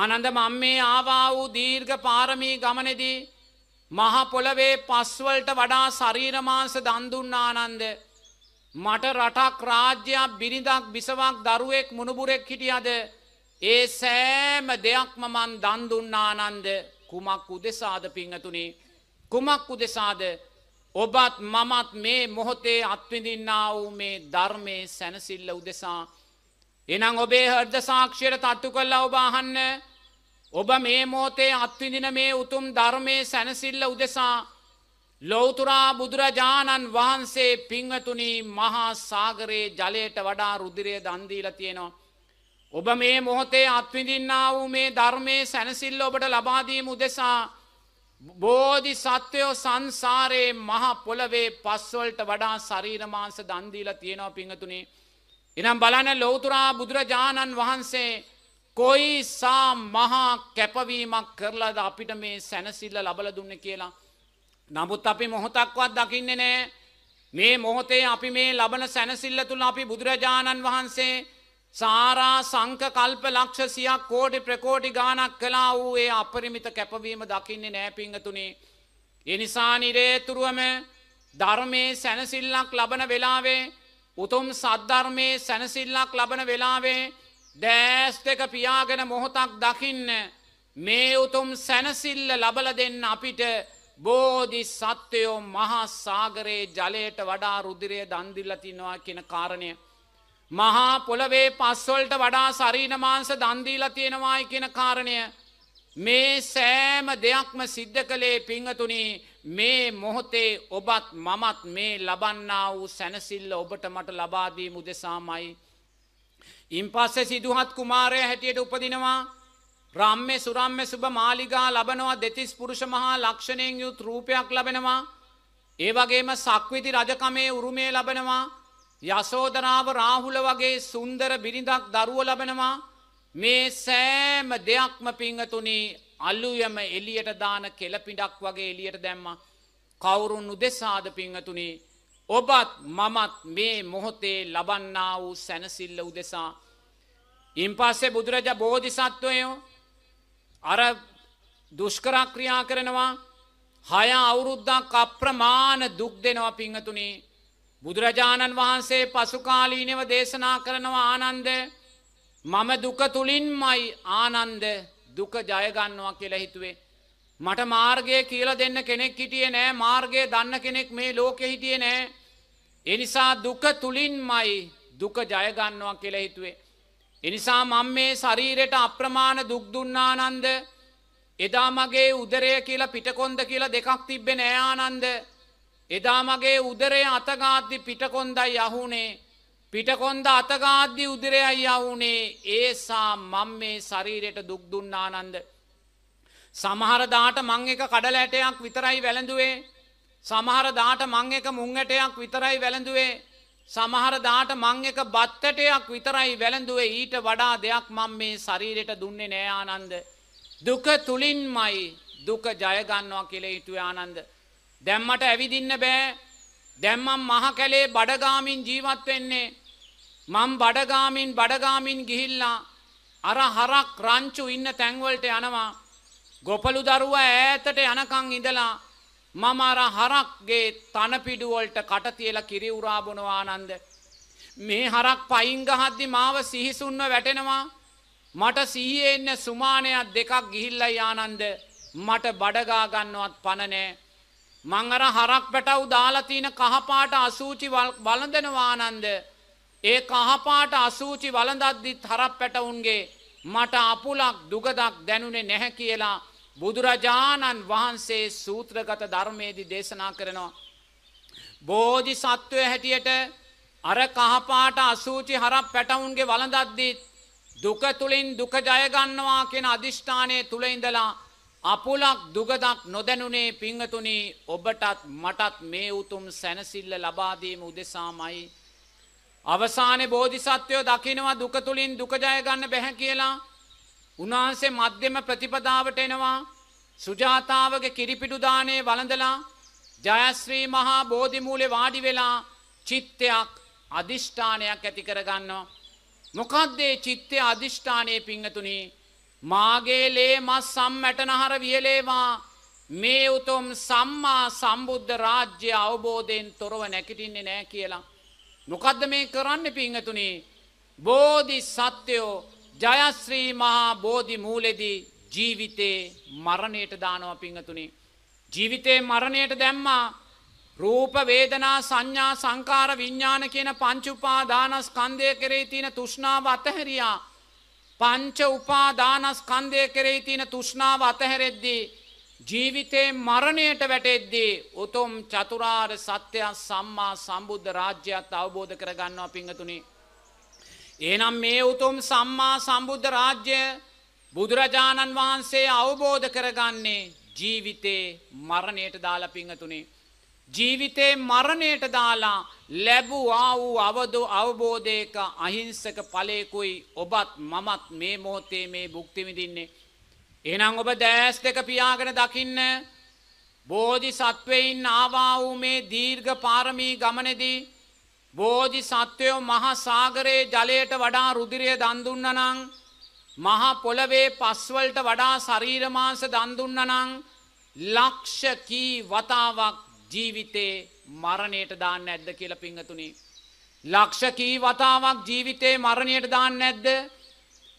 ආනන්ද මම මේ ආවා වූ දීර්ඝ පාරමී ගමනේදී මහා පොළවේ පස්වලට වඩා ශරීර මාංශ දන් දුන්න ආනන්ද මට රටක් රාජ්‍යයක් බිරිඳක් බිසවක් දරුවෙක් මුණුබුරෙක් හිටියද ඒ සෑම දෙයක්ම මන් දන් දුන්න ආනන්ද කුමක් උදෙසාද පිංගතුනි කුමක් උදෙසාද ඔබත් මමත් මේ මොහොතේ අත්විඳින්නා වූ මේ ධර්මයේ සැනසෙල්ල උදෙසා එනම් ඔබේ හර්ද සාක්ෂයට තට්ටු කල්ලා ඔබාහන්න ඔබ මේ මෝතේ අත්විඳින මේ උතුම් ධර්මය සැනසිල්ල උදෙසා ලෝතුරා බුදුරජාණන් වහන්සේ පිංහතුනී මහා සාගරයේ ජලයට වඩා රුදිරය දන්දීල තියෙනවා. ඔබ මේ මොහොතේ අත්විඳින්නා වූ මේ ධර්මය සැනසිල්ල ඔබට ලබාදීම උදෙසා බෝධි සත්වයෝ සංසාරයේ මහ පොළවේ පස්වලට වඩා ශරීරමාංස දන්දීල තියෙනවා පිංහතුනේ එනම් බලන ලෝතුරා බුදුරජාණන් වහන්සේ කොයි සා මහා කැපවීමක් කරලාද අපිට මේ සැනසිල්ල ලබල දුන්න කියලා. නමුත් අපි මොහොතක්වත් දකින්නේ නෑ මේ මොහොතේ අපි මේ ලබන සැනසිල්ල තුළ අපි බුදුරජාණන් වහන්සේ සාරා සංක කල්ප ලක්ෂසියක් කෝටි ප්‍රකෝටි ගානක් කලා වූ ඒ අපරිමිත කැපවීම දකින්නේ නෑ පිංහතුනේ. එනිසා නිරේතුරුවම ධර්මයේ සැනසිල්ලක් ලබන වෙලාවේ උතුම් සද්ධර්මයේ සැනසිල්ලක් ලබන වෙලාවේ දෑස් දෙක පියාගෙන මොහොතක් දකින්න මේ උතුම් සැනසිල්ල ලබල දෙන්න අපිට බෝධි සත්වයෝ මහා සාගරයේ ජලයට වඩා රුදිරය දන්දිල්ල තිනවා කියන කාරණය. මහා පොළවේ පස්වොල්ට වඩා සරීනමාංස දන්දීල තියෙනවායි කියන කාරණය මේ සෑම දෙයක්ම සිද්ධ කළේ පිංහතුනි මේ මොහොතේ ඔබත් මමත් මේ ලබන්නා වූ සැනසිල්ල ඔබට මට ලබාදී මුදෙසාමයි. ඉන් පස්සෙ සිදුහත් කුමාරය හැටියට උපදිනවා. රම්මෙ සුරම්ම සුභ මාලිගා ලබනවා දෙතිස් පුරුෂ මහා ලක්ෂණයෙන් යුත් රූපයක් ලබෙනවා. ඒවගේම සක්විති රජකමේ උරුමේ ලබෙනවා. යසෝදනාව රාහුල වගේ සුන්දර බිරිඳක් දරුව ලබෙනවා. මේ සෑම දෙයක්ම පිංහතුනි අල්ලුයම එලියට දාන කෙලපිඩක් වගේ එලියට දැම්ම කවුරුන් උදෙසාද පිංහතුනි ඔබත් මමත් මේ මොහොතේ ලබන්නා වූ සැනසිල්ල උදෙසා. ඉන් පස්සේ බුදුරජ බෝධිසත්වයෝ අර දුෂ්කරක්‍රියා කරනවා හය අවුරුද්ධක් අප්‍රමාණ දුක් දෙනවා පිංහතුනි බුදුරජාණන් වහන්සේ පසුකාලීනව දේශනා කරනවා ආනන්දේ මම දුක තුලින්මයි ආනන්ද දුක ජය ගන්නවා කියලා හිතුවේ. මට මාර්ගය කියලා දෙන්න කෙනෙක් හිටියේ නෑ මාර්ගය දන්න කෙනෙක් මේ ලෝකෙ හිටියේ නෑ. ඒ නිසා දුක තුලින්මයි දුක ජය ගන්නවා කියලා හිතුවේ. ඒ නිසා මම මේ ශරීරයට අප්‍රමාණ දුක් දුන්නා ආනන්ද. එදා මගේ උදරය කියලා පිටකොන්ද කියලා දෙකක් තිබ්බේ නෑ ආනන්ද. එදා මගේ උදරය අතගාද්දි පිටකොන්දයි අහුනේ. පිටකොන්ද අතගාද්දී උදිරයයි යවුනේ ඒසා මම මේ ශරීරයට දුක් දුන්නා නන්ද. සමහර දාට මං එක කඩලැටයක් විතරයි වැළඳුවේ. සමහර දාට මං එක මුංගටයක් විතරයි වැළඳුවේ. සමහර දාට මං එක බත්තටයක් විතරයි වැළඳුවේ ඊට වඩා දෙයක් මං මේ ශරීරයට දුන්නේ නෑ ආනන්ද. දුක තුලින්මයි දුක ජයගන්නවා කියලා හිතුවේ ආනන්ද. දැම්මට ඇවිදින්න බෑ. දැම්මම් මහ කැලේ බඩගාමින් ජීවත් වෙන්නේ මම් බඩගාමින් බඩගාමින් ගිහිල්ලා අර හරක් රංචු ඉන්න තැන්වලට යනවා ගොපලු දරුව ඈතට යනකං ඉඳලා මම අර හරක්ගේ තනපිඩුවලට කටතියල කිරි උරාබොනවානන්ද. මේ හරක් පයිංගහද්දි මාව සිහිසුන්ව වැටෙනවා මට සිහියෙන්න සුමානයක් දෙකක් ගිහිල්ල යානන්ද මට බඩගාගන්නවත් පණනෑ. මංගර හරක් පැටව් දාලතින කහපාට අසූචි බලඳනවානන්ද ඒ කහපාට අසූචි වලඳද්දිත් හරප් පැටවුන්ගේ මට අපුලක් දුගදක් දැනුනේ නැහැ කියලා බුදුරජාණන් වහන්සේ සූත්‍රගත ධර්මයේදී දේශනා කරනවා. බෝධි සත්වය හැටියට අර කහපාට අසූචි හරක් පැටවුන්ගේ වලඳද්දිත් දුක තුළින් දුක ජයගන්නවා කියෙන අධිෂ්ඨානය තුළඉඳලා අපුලක් දුගදක් නොදැනුනේ පිංහතුනි ඔබටත් මටත් මේ උතුම් සැනසිල්ල ලබාදීම උදෙසාමයි. අවසානයේ බෝධිසත්වයෝ දකිනවා දුක තුලින් දුක ජය ගන්න බැහැ කියලා. උන්වහන්සේ මධ්‍යම ප්‍රතිපදාවට එනවා. සුජාතාවගේ කිරිපිටු දාණය වළඳලා ජයශ්‍රී මහා බෝධි මූලේ වාඩි වෙලා චිත්තයක් අදිෂ්ඨානයක් ඇති කරගන්නවා. මොකද්ද මේ චිත්තේ අදිෂ්ඨානයේ පිංගතුණි? මාගේ ලේ මස් සම්මැටනහර වියලේවා මේ උතුම් සම්මා සම්බුද්ධ රාජ්‍ය අවබෝධයෙන් තොරව නැකිටින්නේ නෑ කියලා. මොකද්ද මේ කරන්න පිංහතුනේ බෝධි සත්‍යයෝ ජයශ්‍රී මහා බෝධි මූලෙදී ජීවිතේ මරණයට දානවා පිංහතුනේ. ජීවිතේ මරණයට දැම්මා රූප වේදනා සංඥා සංකාර විඤ්ඥාන කියන පංචුපාදානස්කන්දය කරේ තියන තුෂ්ණාව අතහැරයා. පංච උපාදානස්කන්දය කරේ තියන තුෂ්ණාව අතහැරෙද්දී. ජීවිතේ මරණයට වැටෙද්දී උතුම් චතුරාර් සත්‍යයක් සම්මා සම්බුද්ධ රාජ්‍යයක්ත් අවබෝධ කරගන්නවා පිංහතුනි. ඒනම් මේ උතුම් සම්මා සම්බුද්ධ රාජ්‍ය බුදුරජාණන් වහන්සේ අවබෝධ කරගන්නේ ජීවිතේ මරණයට දාලා පිංහතුනි. ජීවිතේ මරණයට දාලා ලැබූ ආ වූ අවදු අවබෝධයක අහිංසක පලයකුයි ඔබත් මමත් මේ මෝතේ මේ බුක්තිවිදින්නේ. එහෙනම් ඔබ දැස් දෙක පියාගෙන දකින්න බෝධි සත්වයින් ආවා වූ මේ දීර්ඝ පාරමී ගමනේදී බෝධි සත්වයෝ මහා සාගරයේ ජලයට වඩා රුධිරය දන් දුන්නනම් මහා පොළවේ පස්වලට වඩා ශරීර මාංශ දන් දුන්නනම් ලක්ෂ කී වතාවක් ජීවිතේ මරණයට දාන්න නැද්ද කියලා පිංගතුනි ලක්ෂ කී වතාවක් ජීවිතේ මරණයට දාන්න නැද්ද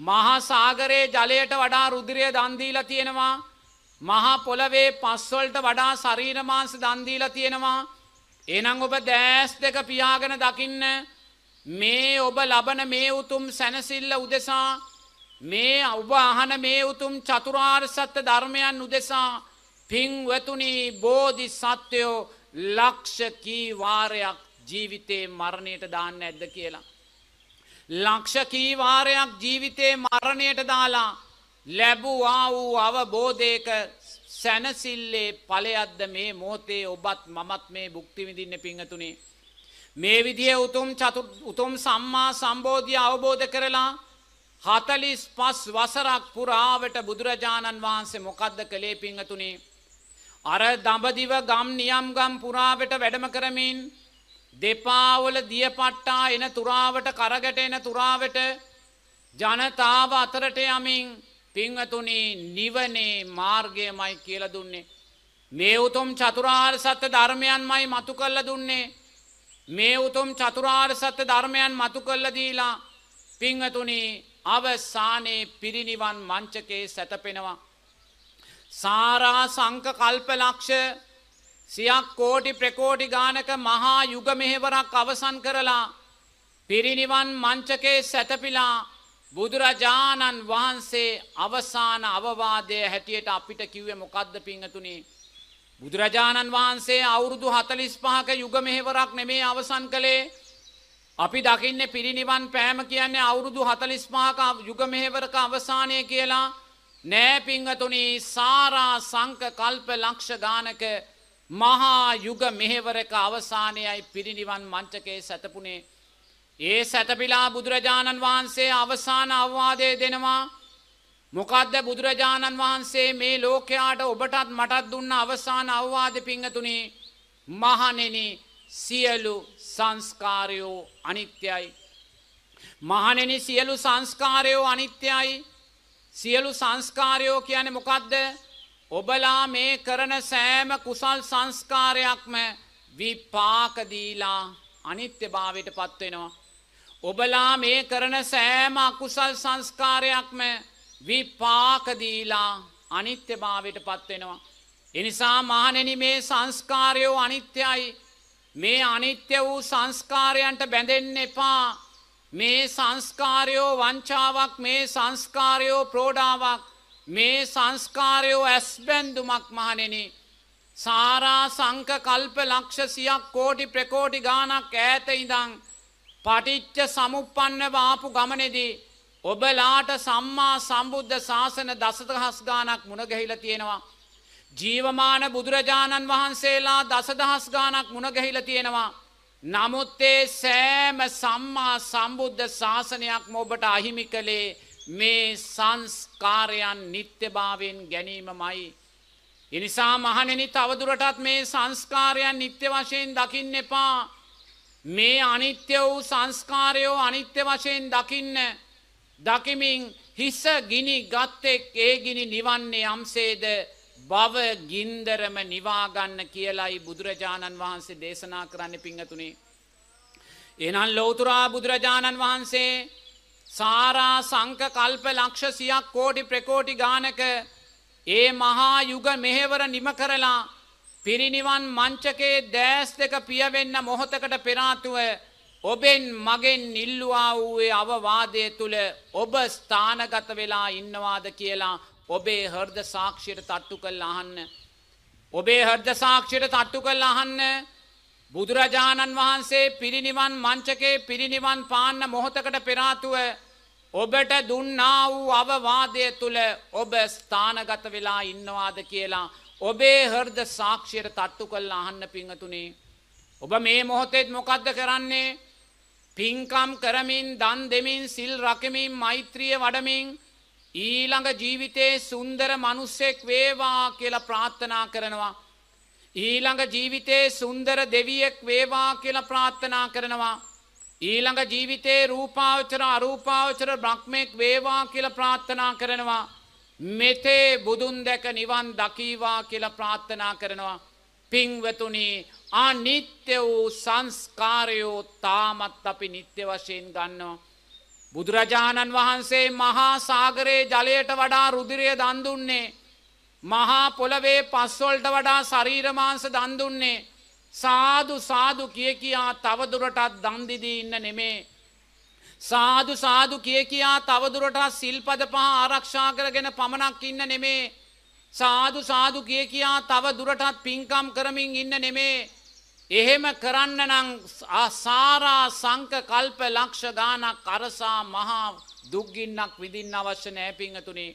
මහා සාගරයේ ජලයට වඩා රුදිරය දන්දීලා තියෙනවා මහා පොළවේ පස්වලට වඩා ශරීර මාංශ දන්දීලා තියෙනවා එහෙනම් ඔබ දෑස් දෙක පියාගෙන දකින්න මේ ඔබ ලබන මේ උතුම් සැනසෙල්ල උදෙසා මේ ඔබ අහන මේ උතුම් චතුරාර්ය සත්‍ය ධර්මයන් උදෙසා පින්වතුනි බෝධි සත්වයෝ ලක්ෂ කී වාරයක් ජීවිතේ මරණයට දාන්න ඇද්ද කියලා ලක්ෂ කීවාරයක් ජීවිතේ මරණයට දාලා ලැබුවා වූ අවබෝධයක සැනසිල්ලේ ඵලයක්ද මේ මොහොතේ ඔබත් මමත් මේ භුක්ති විඳින්න පිංගතුනේ මේ විදිහේ උතුම් චතු උතුම් සම්මා සම්බෝධිය අවබෝධ කරලා 45 වසරක් පුරාවට බුදුරජාණන් වහන්සේ මොකද්ද කළේ පිංගතුනේ අර දඹදිව ගම් නියම් ගම් පුරාවට වැඩම කරමින් දෙපාවල දියපට්ටා එන තුරාවට කරගට එන තුරාවට ජනතාව අතරට යමින් පිංහතුනේ නිවනේ මාර්ගයමයි කියල දුන්නේ. මේ උතුම් චතුරාර් සත්‍ය ධර්මයන් මයි මතු කල්ල දුන්නේ. මේ උතුම් චතුරාර් සත්‍ය ධර්මයන් මතු කල්ල දීලා පිංහතුනේ අවසානයේ පිරිනිවන් මංචකේ සැතපෙනවා. සාරා සංක කල්පලක්ෂ සියක් කෝටි ප්‍රකෝටි ගානක මහා යුග මෙහෙවරක් අවසන් කරලා පිරිනිවන් මංචකේ සැතපිලා බුදුරජාණන් වහන්සේ අවසාන අවවාදය හැටියට අපිට කිව්වේ මොකද්ද පිංහතුනේ බුදුරජාණන් වහන්සේ අවුරුදු හතලිස් පහක යුග මෙහෙවරක් නෙමේ අවසන් කළේ අපි දකින්න පිරිනිවන් පෑම කියන්නේ අවුරුදු හතලිස්මාක යුග මෙහෙවරක අවසානය කියලා නෑ පිංහතුනී සාරා සංක කල්ප ලක්ෂ ගානක මහා යුග මෙහෙවරක අවසානයයි පිරිනිවන් මංචකයේ සැතපුනේ. ඒ සැතපිලා බුදුරජාණන් වහන්සේ අවසාන අවවාදය දෙනවා. මොකදද බුදුරජාණන් වහන්සේ මේ ලෝකයාට ඔබටත් මටත් දුන්න අවසාන අවවාද පිංහතුනේ මහනෙන සියලු සංස්කාරයෝ අනිත්‍යයි. මහනෙන සියලු සංස්කාරයෝ අනිත්‍යයි සියලු සංස්කාරයෝ කියන මොකක්ද ඔබලා මේ කරන සෑම කුසල් සංස්කාරයක්ම විපාක දීලා අනිත්‍යභාවයට පත් වෙනවා. ඔබලා මේ කරන සෑම අකුසල් සංස්කාරයක්ම විපාක දීලා අනිත්‍යභාවයට පත් වෙනවා. එනිසා මහණෙනි මේ සංස්කාරයෝ අනිත්‍යයි. මේ අනිත්‍ය වූ සංස්කාරයන්ට බැඳෙන්න එපා. මේ සංස්කාරයෝ වංචාවක් මේ සංස්කාරයෝ ප්‍රෝඩාවක් මේ සංස්කාරයෝ ඇස්බැන්දුමක් මහනෙන සාරා සංක කල්ප ලක්ෂසියක් කෝටි ප්‍රකෝටි ගානක් ඈත ඉඳං පටිච්ච සමුපපන්න වාපු ගමනෙදී ඔබලාට සම්මා සම්බුද්ධ ශාසන දසදහස් ගානක් මුණගැහිල තියෙනවා. ජීවමාන බුදුරජාණන් වහන්සේලා දසදහස් ගානක් මුණගැහිල තියෙනවා. නමුත් ඒ සෑම සම්මා සම්බුද්ධ ශාසනයක් මොබට අහිමි කළේ මේ සංස්කාරයන් නිත්‍යභාවයෙන් ගැනීමමයි. එනිසා මහණෙනි තවදුරටත් මේ සංස්කාරයන් නිත්‍ය වශයෙන් දකින්න එපා. මේ අනිත්‍ය වූ සංස්කාරයෝ අනිත්‍ය වශයෙන් දකින්න. දකිමින් හිස ගිනි ගත්තෙක් ඒ ගිනි නිවන්නේ යම්සේද බව ගින්දරම නිවාගන්න කියලයි බුදුරජාණන් වහන්සේ දේශනා කරන්න පිංහතුනේ. එනන් ලෝතුරා බුදුරජාණන් වහන්සේ සාරා සංක කල්ප ලක්ෂසියක් කෝටි ප්‍රකෝටි ගානක ඒ මහා යුග මෙහෙවර නිම කරලා පිරිනිවන් මංචකේ දෑස් දෙක පියවෙන්න මොහොතකට පෙරාතුව ඔබෙන් මගෙන් නිල්ලුවා වූයේ අවවාදය තුළ ඔබ ස්ථානගත වෙලා ඉන්නවාද කියලා ඔබේ හර්ද සාක්ෂයට තට්ටු කල් අහන්න. ඔබේ හර්ද සාක්ෂයට තට්ටු කල් අහන්න බුදුරජාණන් වහන්සේ පිරිනිවන් මංචකේ පිරිනිවන් පාන්න මොහොතකට පෙරාතුව ඔබට දුන්නා වූ අවවාදය තුළ ඔබ ස්ථානගත වෙලා ඉන්නවාද කියලා ඔබේ හර්ද සාක්ෂයට තට්ටු කල්ලා අහන්න පිංහතුනේ. ඔබ මේ මොහොතෙත් මොකක්ද කරන්නේ පින්කම් කරමින් දන් දෙමින් සිල් රකමින් මෛත්‍රිය වඩමින් ඊළඟ ජීවිතයේ සුන්දර මනුස්සෙක් වේවා කියලා ප්‍රාත්ථනා කරනවා. ඊළඟ ජීවිතේ සුන්දර දෙවියෙක් වේවා කියලා ප්‍රාර්ථනා කරනවා. ඊළඟ ජීවිතේ රූපාවචර අරූපාවචර බ්‍රහ්මෙක් වේවා කියලා ප්‍රාර්ථනා කරනවා. මෙතේ බුදුන් දැක නිවන් දකීවා කියලා ප්‍රාර්ථනා කරනවා. පිංවතුනි අනිත්‍ය වූ සංස්කාරයෝ තාමත් අපි නිත්‍ය වශයෙන් ගන්නවා. බුදුරජාණන් වහන්සේ මහා සාගරයේ ජලයට වඩා රුධිරය දන් දුන්නේ මහා පොළවේ පස්වොල්ට වඩා ශරීරමාංශ දන් දුන්නේ සාදු සාදු කිය කියා තවදුරටත් දන් දීදී ඉන්න නෙමේ සාදු සාදු කිය කියා තවදුරටත් සිල්පද පහ ආරක්ෂා කරගෙන පමණක් ඉන්න නෙමේ සාදු සාදු කිය කියා තව දුරටත් පින්කම් කරමින් ඉන්න නෙමේ එහෙම කරන්න නම් සාරා සංක කල්ප ලක්ෂ ගානක් අරසා මහා දුක්ගින්නක් විඳින්න අවශ්‍ය නෑ පිංහතුනේ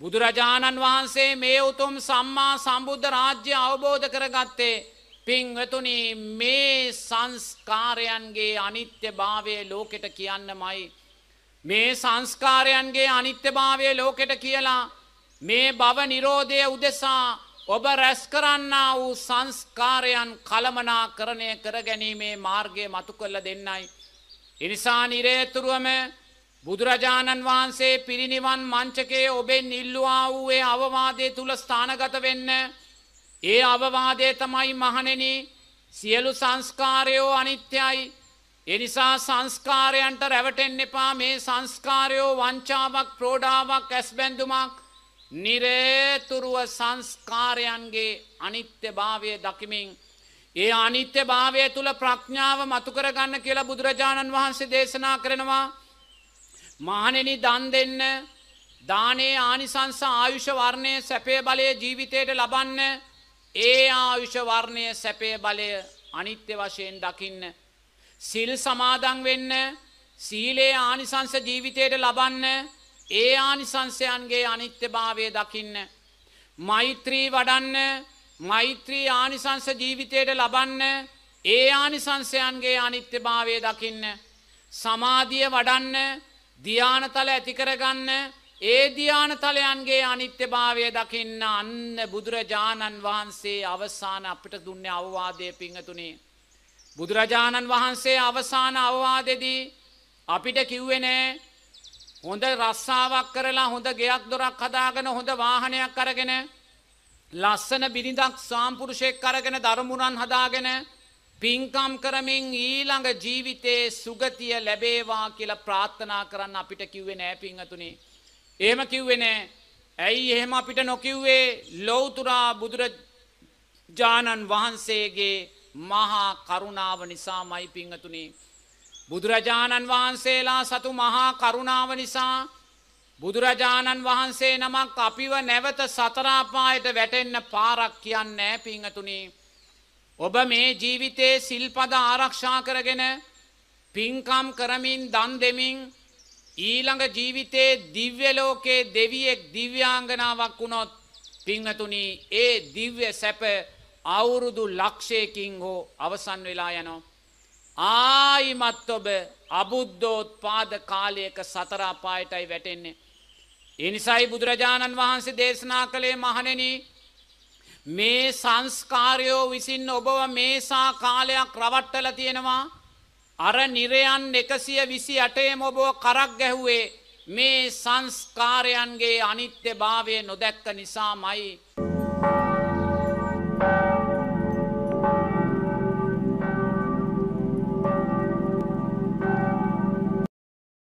බුදුරජාණන් වහන්සේ මේ උතුම් සම්මා සම්බුද්ධ රාජ්‍ය අවබෝධ කරගත්තේ පින්වතුනි මේ සංස්කාරයන්ගේ අනිත්‍ය භාවය ලෝකෙට කියන්න මයි. මේ සංස්කාරයන්ගේ අනිත්‍ය භාවය ලෝකෙට කියලා මේ බව නිරෝධය උදෙසා ඔබ රැස් කරන්න වූ සංස්කාරයන් කළමනා කරණය කර ගැනීමේ මාර්ගය මතු කල්ල දෙන්නයි. ඉනිසා නිරේතුරුවම බුදුරජාණන් වහන්සේ පිරිනිවන් මංචකයේ ඔබෙන් ඉල්ලුවා වූ ඒ අවවාදයේ තුල ස්ථානගත වෙන්න. ඒ අවවාදය තමයි මහණෙනි සියලු සංස්කාරයෝ අනිත්‍යයි. එනිසා සංස්කාරයන්ට රැවටෙන්න එපා මේ සංස්කාරයෝ වංචාවක් ප්‍රෝඩාවක් ඇස්බැඳුමක් නිරේතුරුව සංස්කාරයන්ගේ අනිත්‍යභාවය දකිමින් ඒ අනිත්‍යභාවය තුල ප්‍රඥාව මතු කරගන්න කියලා බුදුරජාණන් වහන්සේ දේශනා කරනවා මහණෙනි දන් දෙන්න දානේ ආනිසංස ආයුෂ වර්ණය සැපේ බලය ජීවිතයට ලබන්න ඒ ආයුෂ වර්ණය සැපේ බලය අනිත්‍ය වශයෙන් දකින්න සිල් සමාදන් වෙන්න සීලේ ආනිසංස ජීවිතයට ලබන්න ඒ ආනිසංසයන්ගේ අනිත්‍යභාවය දකින්න මෛත්‍රී වඩන්න මෛත්‍රී ආනිසංස ජීවිතයට ලබන්න ඒ ආනිසංසයන්ගේ අනිත්‍යභාවය දකින්න සමාධිය වඩන්න ධානතල ඇති කරගන්න ඒ ධානතලයන්ගේ අනිත්‍යභාවය දකින්න අන්න බුදුරජාණන් වහන්සේ අවසාන අපිට දුන්නේ අවවාදයේ පිංගතුනේ බුදුරජාණන් වහන්සේ අවසාන අවවාදෙදී අපිට කිව්වේ නෑ හොඳ රස්සාවක් කරලා හොඳ ගෙයක් දොරක් හදාගෙන හොඳ වාහනයක් අරගෙන ලස්සන බිරිඳක් සාම්පුරුෂයෙක් අරගෙන ධර්මුණන් හදාගෙන පින්කම් කරමින් ඊළඟ ජීවිතයේ සුගතිය ලැබේවා කියලා ප්‍රාර්ථනා කරන්න අපිට කිව්වේ නෑ පිංහතුනේ. එහෙම කිව්වේ නෑ. ඇයි එහෙම අපිට නොකිව්වේ ලෝතුරා බුදුරජාණන් වහන්සේගේ මහා කරුණාව නිසාමයි පිංහතුනේ. බුදුරජාණන් වහන්සේලා සතු මහා කරුණාව නිසා බුදුරජාණන් වහන්සේ නමක් අපිව නැවත සතරාපායට වැටෙන්න පාරක් කියන්නෑ පිංහතුනේ. ඔබ මේ ජීවිතේ සිල්පද ආරක්ෂා කරගෙන පින්කම් කරමින් දන් දෙමින් ඊළඟ ජීවිතේ දිව්‍ය ලෝකේ දෙවියෙක් දිව්‍යාංගනාවක් වුණොත් පින්වතුනි ඒ දිව්‍ය සැප අවුරුදු ලක්ෂයකින් හෝ අවසන් වෙලා යනවා. ආයිමත් ඔබ අබුද්ධෝත්පාද කාලයක සතර අපායටයි වැටෙන්නේ. එනිසයි බුදුරජාණන් වහන්සේ දේශනා කළේ මහණෙනි මේ සංස්කාරයෝ විසින් ඔබව මේසා කාලයක් රවට්ටල තියෙනවා අර නිරයන් එකසිය විසි අටේ මොබෝ කරක් ගැහුවේ මේ සංස්කාරයන්ගේ අනිත්‍ය භාවය නොදැක්ක නිසා මයි.